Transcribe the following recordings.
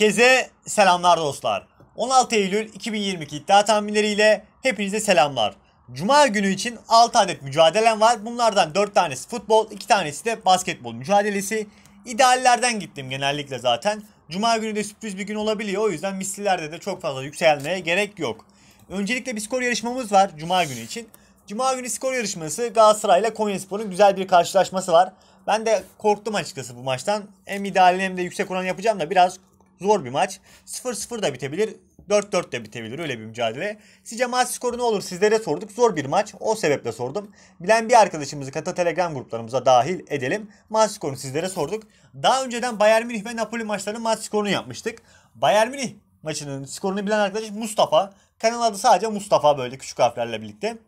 Herkese selamlar dostlar. 16 Eylül 2022 iddia tahminleriyle hepinize selamlar. Cuma günü için 6 adet mücadelem var. Bunlardan 4 tanesi futbol, 2 tanesi de basketbol mücadelesi. İdeallerden gittim genellikle zaten. Cuma günü de sürpriz bir gün olabiliyor. O yüzden mislilerde de çok fazla yükselmeye gerek yok. Öncelikle bir skor yarışmamız var Cuma günü için. Cuma günü skor yarışması Galatasaray ile Konyaspor'un güzel bir karşılaşması var. Ben de korktum açıkçası bu maçtan. Hem idealini hem de yüksek oran yapacağım da biraz Zor bir maç. 0-0 da bitebilir. 4-4 de bitebilir öyle bir mücadele. Sizce maç skoru ne olur sizlere sorduk. Zor bir maç o sebeple sordum. Bilen bir arkadaşımızı kata telegram gruplarımıza dahil edelim. Maç skorunu sizlere sorduk. Daha önceden Bayern Münih ve Napoli maçlarının maç skorunu yapmıştık. Bayern Münih maçının skorunu bilen arkadaş Mustafa. Kanal adı sadece Mustafa böyle küçük harflerle birlikte.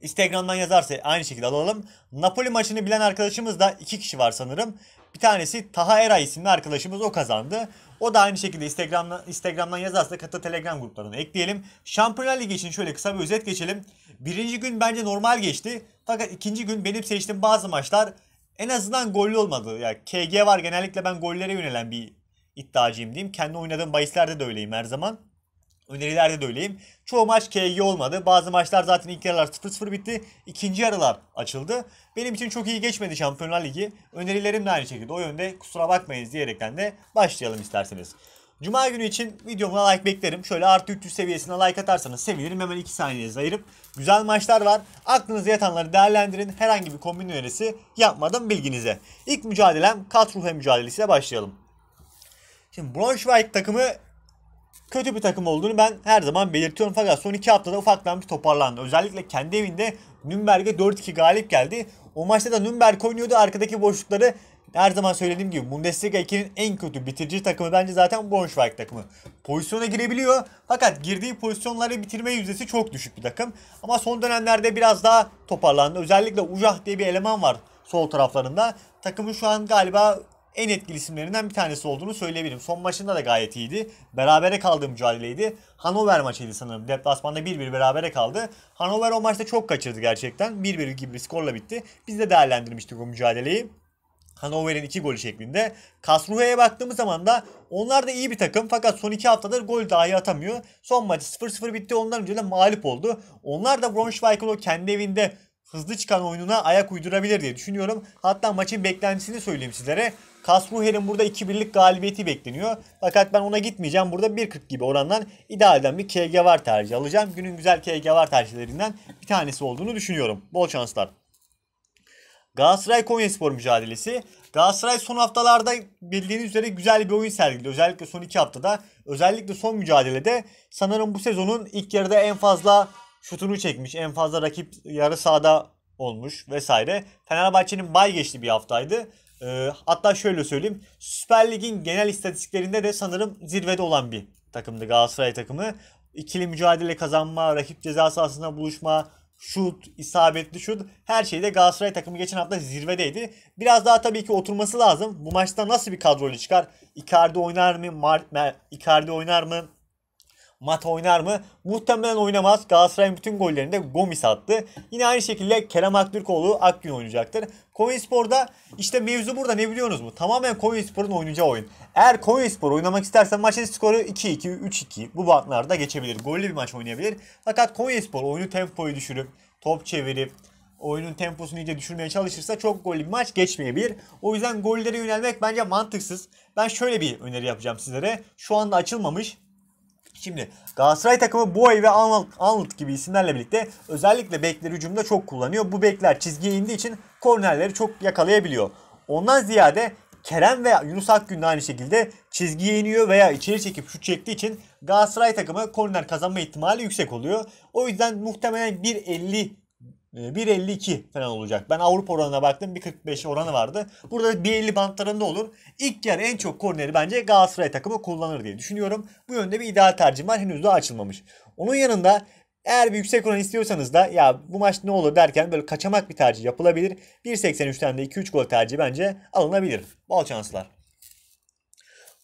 Instagram'dan yazarsa aynı şekilde alalım. Napoli maçını bilen arkadaşımız da iki kişi var sanırım. Bir tanesi Taha Eray isimli arkadaşımız o kazandı. O da aynı şekilde Instagram'dan, Instagram'dan yazarsa katı Telegram gruplarına ekleyelim. Şampiyonlar Ligi için şöyle kısa bir özet geçelim. Birinci gün bence normal geçti. Fakat ikinci gün benim seçtiğim bazı maçlar en azından gollü olmadı. Yani KG var genellikle ben gollere yönelen bir iddiacıyım diyeyim. Kendi oynadığım bahislerde de öyleyim her zaman. Önerilerde de öyleyim. Çoğu maç KG olmadı. Bazı maçlar zaten ilk yarılar 0-0 bitti. İkinci yarılar açıldı. Benim için çok iyi geçmedi Şampiyonlar Ligi. Önerilerim de aynı şekilde o yönde kusura bakmayınız diyerekten de başlayalım isterseniz. Cuma günü için videomuna like beklerim. Şöyle artı 300 seviyesine like atarsanız sevinirim. Hemen 2 saniyenizi ayırıp güzel maçlar var. Aklınıza yatanları değerlendirin. Herhangi bir kombin önerisi yapmadım bilginize. İlk mücadelem Katruhe mücadelesiyle başlayalım. Şimdi Braunschweig takımı kötü bir takım olduğunu ben her zaman belirtiyorum. Fakat son iki haftada ufaktan bir toparlandı. Özellikle kendi evinde Nürnberg'e 4-2 galip geldi. O maçta da Nürnberg oynuyordu. Arkadaki boşlukları her zaman söylediğim gibi Bundesliga 2'nin en kötü bitirici takımı bence zaten Braunschweig takımı. Pozisyona girebiliyor fakat girdiği pozisyonları bitirme yüzdesi çok düşük bir takım. Ama son dönemlerde biraz daha toparlandı. Özellikle Ujah diye bir eleman var sol taraflarında. Takımın şu an galiba en etkili isimlerinden bir tanesi olduğunu söyleyebilirim. Son maçında da gayet iyiydi. Berabere kaldığı mücadeleydi. Hanover maçıydı sanırım. Deplasmanda 1-1 berabere kaldı. Hanover o maçta çok kaçırdı gerçekten. 1-1 gibi bir skorla bitti. Biz de değerlendirmiştik o mücadeleyi. Hanover'in 2 golü şeklinde. Kasruhe'ye baktığımız zaman da onlar da iyi bir takım fakat son 2 haftadır gol dahi atamıyor. Son maçı 0-0 bitti ondan önce de mağlup oldu. Onlar da Braunschweig'ın o kendi evinde hızlı çıkan oyununa ayak uydurabilir diye düşünüyorum. Hatta maçın beklentisini söyleyeyim sizlere. Kasmuher'in burada 2-1'lik galibiyeti bekleniyor. Fakat ben ona gitmeyeceğim. Burada 1.40 gibi orandan idealden bir KG var tercih alacağım. Günün güzel KG var tercihlerinden bir tanesi olduğunu düşünüyorum. Bol şanslar. Galatasaray Konyaspor mücadelesi. Galatasaray son haftalarda bildiğiniz üzere güzel bir oyun sergiledi. Özellikle son iki haftada. Özellikle son mücadelede sanırım bu sezonun ilk yarıda en fazla şutunu çekmiş. En fazla rakip yarı sahada olmuş vesaire. Fenerbahçe'nin bay geçti bir haftaydı. E, hatta şöyle söyleyeyim. Süper Lig'in genel istatistiklerinde de sanırım zirvede olan bir takımdı Galatasaray takımı. İkili mücadele kazanma, rakip ceza sahasında buluşma, şut, isabetli şut her şeyde Galatasaray takımı geçen hafta zirvedeydi. Biraz daha tabii ki oturması lazım. Bu maçta nasıl bir kadroyla çıkar? Icardi oynar mı? Mar Mer Icardi oynar mı? Mat oynar mı? Muhtemelen oynamaz. Galatasaray'ın bütün gollerinde Gomis attı. Yine aynı şekilde Kerem Aktürkoğlu Akgün oynayacaktır. Konyaspor'da işte mevzu burada ne biliyorsunuz mu? Tamamen Konyaspor'un oynayacağı oyun. Eğer Konyaspor oynamak istersen maçın skoru 2-2, 3-2 bu bantlarda geçebilir. Gollü bir maç oynayabilir. Fakat Konyaspor oyunu tempoyu düşürüp, top çevirip, oyunun temposunu iyice düşürmeye çalışırsa çok gollü bir maç geçmeyebilir. O yüzden gollere yönelmek bence mantıksız. Ben şöyle bir öneri yapacağım sizlere. Şu anda açılmamış Şimdi Galatasaray takımı Boy ve Arnold, gibi isimlerle birlikte özellikle bekleri hücumda çok kullanıyor. Bu bekler çizgiye indiği için kornerleri çok yakalayabiliyor. Ondan ziyade Kerem ve Yunus Akgün de aynı şekilde çizgiye iniyor veya içeri çekip şut çektiği için Galatasaray takımı korner kazanma ihtimali yüksek oluyor. O yüzden muhtemelen 1.50 1.52 ee, falan olacak. Ben Avrupa oranına baktım. 1.45 oranı vardı. Burada 1.50 bantlarında olur. İlk yer en çok korneri bence Galatasaray takımı kullanır diye düşünüyorum. Bu yönde bir ideal tercih var. Henüz daha açılmamış. Onun yanında eğer bir yüksek oran istiyorsanız da ya bu maç ne olur derken böyle kaçamak bir tercih yapılabilir. 1.83'ten de 2-3 gol tercihi bence alınabilir. Bol şanslar.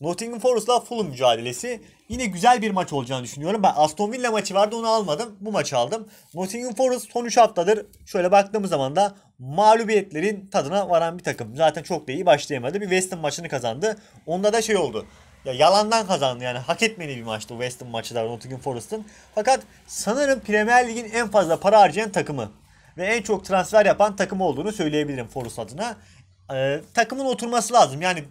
Nottingham Forest'la Fulham mücadelesi. Yine güzel bir maç olacağını düşünüyorum. Ben Aston Villa maçı vardı onu almadım. Bu maçı aldım. Nottingham Forest son 3 haftadır şöyle baktığımız zaman da mağlubiyetlerin tadına varan bir takım. Zaten çok da iyi başlayamadı. Bir West Ham maçını kazandı. Onda da şey oldu. Ya yalandan kazandı yani hak etmediği bir maçtı West Ham maçı da Nottingham Forest'ın. Fakat sanırım Premier Lig'in en fazla para harcayan takımı ve en çok transfer yapan takım olduğunu söyleyebilirim Forest adına. Ee, takımın oturması lazım. Yani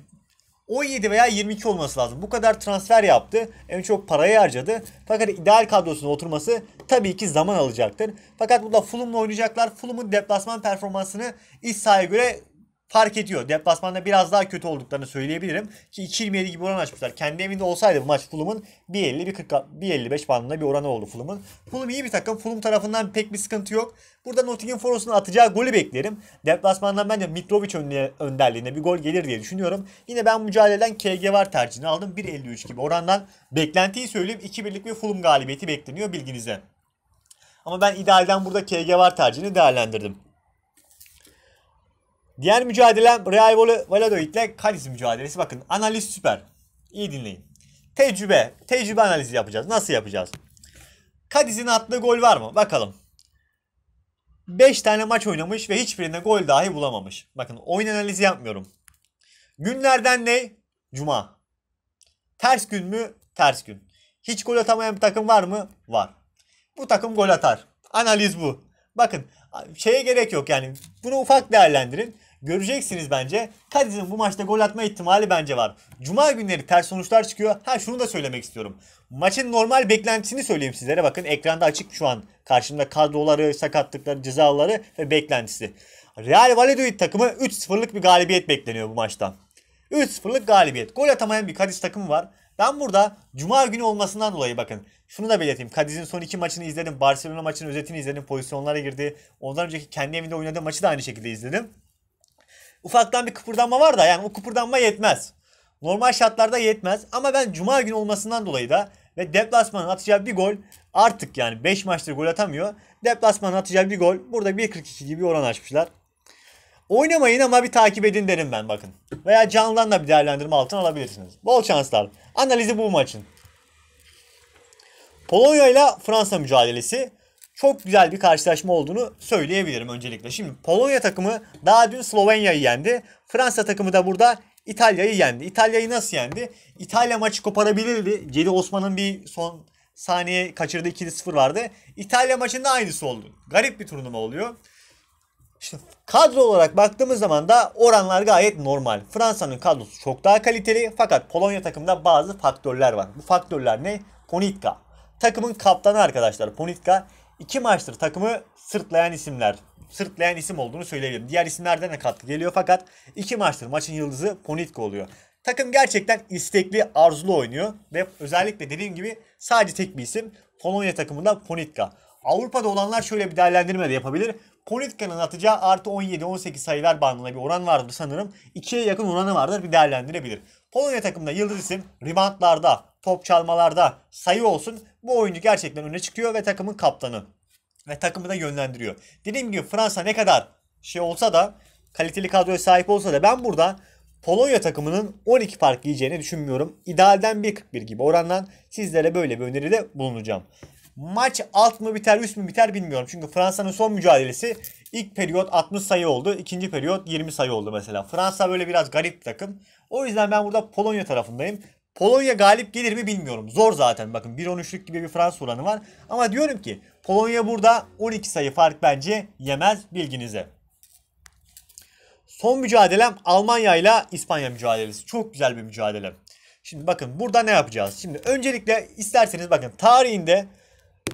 17 veya 22 olması lazım. Bu kadar transfer yaptı. En çok parayı harcadı. Fakat ideal kadrosunun oturması tabii ki zaman alacaktır. Fakat burada Fulham'la oynayacaklar. Fulham'ın deplasman performansını iç sahaya göre fark ediyor. Deplasmanda biraz daha kötü olduklarını söyleyebilirim. Ki 2.27 gibi oran açmışlar. Kendi evinde olsaydı bu maç Fulham'ın 1.50-1.55 bandında bir oranı oldu Fulham'ın. Fulham iyi bir takım. Fulham tarafından pek bir sıkıntı yok. Burada Nottingham Forest'un atacağı golü beklerim. Deplasmandan bence Mitrovic önderliğinde bir gol gelir diye düşünüyorum. Yine ben mücadeleden KG var tercihini aldım. 1.53 gibi orandan beklentiyi söyleyeyim. 2-1'lik bir Fulham galibiyeti bekleniyor bilginize. Ama ben idealden burada KG var tercihini değerlendirdim. Diğer mücadelem Real Valladolid ile Cadiz mücadelesi. Bakın analiz süper. İyi dinleyin. Tecrübe, tecrübe analizi yapacağız. Nasıl yapacağız? Cadiz'in attığı gol var mı? Bakalım. 5 tane maç oynamış ve hiçbirinde gol dahi bulamamış. Bakın oyun analizi yapmıyorum. Günlerden ne? Cuma. Ters gün mü? Ters gün. Hiç gol atamayan bir takım var mı? Var. Bu takım gol atar. Analiz bu. Bakın şeye gerek yok yani. Bunu ufak değerlendirin. Göreceksiniz bence. Cadiz'in bu maçta gol atma ihtimali bence var. Cuma günleri ters sonuçlar çıkıyor. Ha şunu da söylemek istiyorum. Maçın normal beklentisini söyleyeyim sizlere. Bakın ekranda açık şu an. Karşımda kadroları, sakatlıkları, cezaları ve beklentisi. Real Valladolid takımı 3-0'lık bir galibiyet bekleniyor bu maçta. 3-0'lık galibiyet. Gol atamayan bir Kadiz takımı var. Ben burada cuma günü olmasından dolayı bakın şunu da belirteyim. Kadiz'in son iki maçını izledim. Barcelona maçının özetini izledim. Pozisyonlara girdi. Ondan önceki kendi evinde oynadığı maçı da aynı şekilde izledim. Ufaktan bir kıpırdanma var da yani o kıpırdanma yetmez. Normal şartlarda yetmez ama ben cuma günü olmasından dolayı da ve deplasmanın atacağı bir gol artık yani 5 maçtır gol atamıyor. Deplasmanın atacağı bir gol burada 1.42 gibi oran açmışlar. Oynamayın ama bir takip edin derim ben bakın. Veya canlıdan da bir değerlendirme altına alabilirsiniz. Bol şanslar. Analizi bu maçın. Polonya ile Fransa mücadelesi çok güzel bir karşılaşma olduğunu söyleyebilirim öncelikle. Şimdi Polonya takımı daha dün Slovenya'yı yendi. Fransa takımı da burada İtalya'yı yendi. İtalya'yı nasıl yendi? İtalya maçı koparabilirdi. Cedi Osman'ın bir son saniye kaçırdığı 2-0 vardı. İtalya maçında aynısı oldu. Garip bir turnuva oluyor. İşte kadro olarak baktığımız zaman da oranlar gayet normal. Fransa'nın kadrosu çok daha kaliteli fakat Polonya takımında bazı faktörler var. Bu faktörler ne? Ponitka. Takımın kaptanı arkadaşlar Ponitka İki maçtır takımı sırtlayan isimler. Sırtlayan isim olduğunu söyleyelim. Diğer isimlerden de katkı geliyor fakat iki maçtır maçın yıldızı Ponitka oluyor. Takım gerçekten istekli, arzulu oynuyor ve özellikle dediğim gibi sadece tek bir isim Polonya takımında Ponitka. Avrupa'da olanlar şöyle bir değerlendirme de yapabilir. Ponitka'nın atacağı artı 17-18 sayılar bandında bir oran vardır sanırım. 2'ye yakın oranı vardır bir değerlendirebilir. Polonya takımında yıldız isim reboundlarda, top çalmalarda sayı olsun bu oyuncu gerçekten öne çıkıyor ve takımın kaptanı ve takımı da yönlendiriyor. Dediğim gibi Fransa ne kadar şey olsa da kaliteli kadroya sahip olsa da ben burada Polonya takımının 12 fark yiyeceğini düşünmüyorum. İdealden 1.41 gibi orandan sizlere böyle bir öneride bulunacağım. Maç alt mı biter üst mü biter bilmiyorum. Çünkü Fransa'nın son mücadelesi ilk periyot 60 sayı oldu. ikinci periyot 20 sayı oldu mesela. Fransa böyle biraz garip bir takım. O yüzden ben burada Polonya tarafındayım. Polonya galip gelir mi bilmiyorum. Zor zaten bakın 1-13'lük gibi bir Fransa oranı var. Ama diyorum ki Polonya burada 12 sayı fark bence yemez bilginize. Son mücadelem Almanya ile İspanya mücadelesi. Çok güzel bir mücadele. Şimdi bakın burada ne yapacağız? Şimdi öncelikle isterseniz bakın tarihinde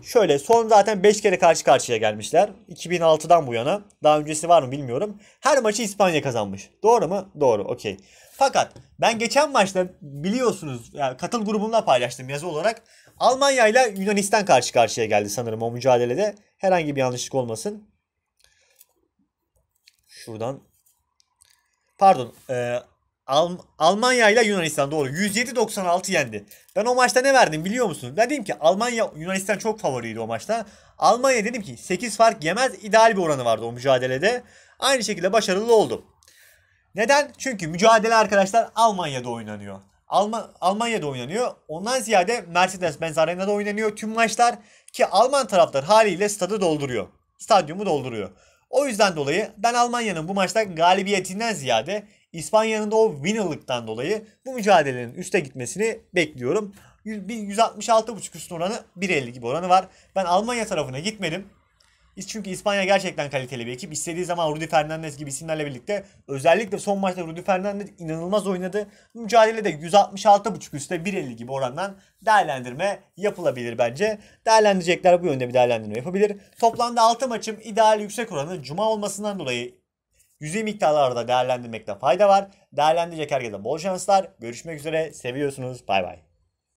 Şöyle son zaten 5 kere karşı karşıya gelmişler. 2006'dan bu yana. Daha öncesi var mı bilmiyorum. Her maçı İspanya kazanmış. Doğru mu? Doğru. Okey. Fakat ben geçen maçta biliyorsunuz yani katıl grubumla paylaştım yazı olarak. Almanya ile Yunanistan karşı karşıya geldi sanırım o mücadelede. Herhangi bir yanlışlık olmasın. Şuradan. Pardon. E, Al Almanya ile Yunanistan doğru. 107-96 yendi. Ben o maçta ne verdim biliyor musunuz? Ben dedim ki Almanya Yunanistan çok favoriydi o maçta. Almanya dedim ki 8 fark yemez ideal bir oranı vardı o mücadelede. Aynı şekilde başarılı oldu. Neden? Çünkü mücadele arkadaşlar Almanya'da oynanıyor. Alma, Almanya'da oynanıyor. Ondan ziyade Mercedes-Benz Arena'da oynanıyor tüm maçlar. Ki Alman taraflar haliyle stadı dolduruyor. Stadyumu dolduruyor. O yüzden dolayı ben Almanya'nın bu maçta galibiyetinden ziyade İspanya'nın da o winner'lıktan dolayı bu mücadelenin üste gitmesini bekliyorum. 166.5 üstün oranı 1.50 gibi oranı var. Ben Almanya tarafına gitmedim. Çünkü İspanya gerçekten kaliteli bir ekip. İstediği zaman Rudy Fernandez gibi isimlerle birlikte özellikle son maçta Rudy Fernandez inanılmaz oynadı. Mücadelede 166.5 üstte 1.50 gibi orandan değerlendirme yapılabilir bence. Değerlendirecekler bu yönde bir değerlendirme yapabilir. Toplamda 6 maçım, ideal yüksek oranı cuma olmasından dolayı yüzey miktarlarda değerlendirmekte fayda var. Değerlendirecek herkese bol şanslar. Görüşmek üzere. Seviyorsunuz. Bay bay.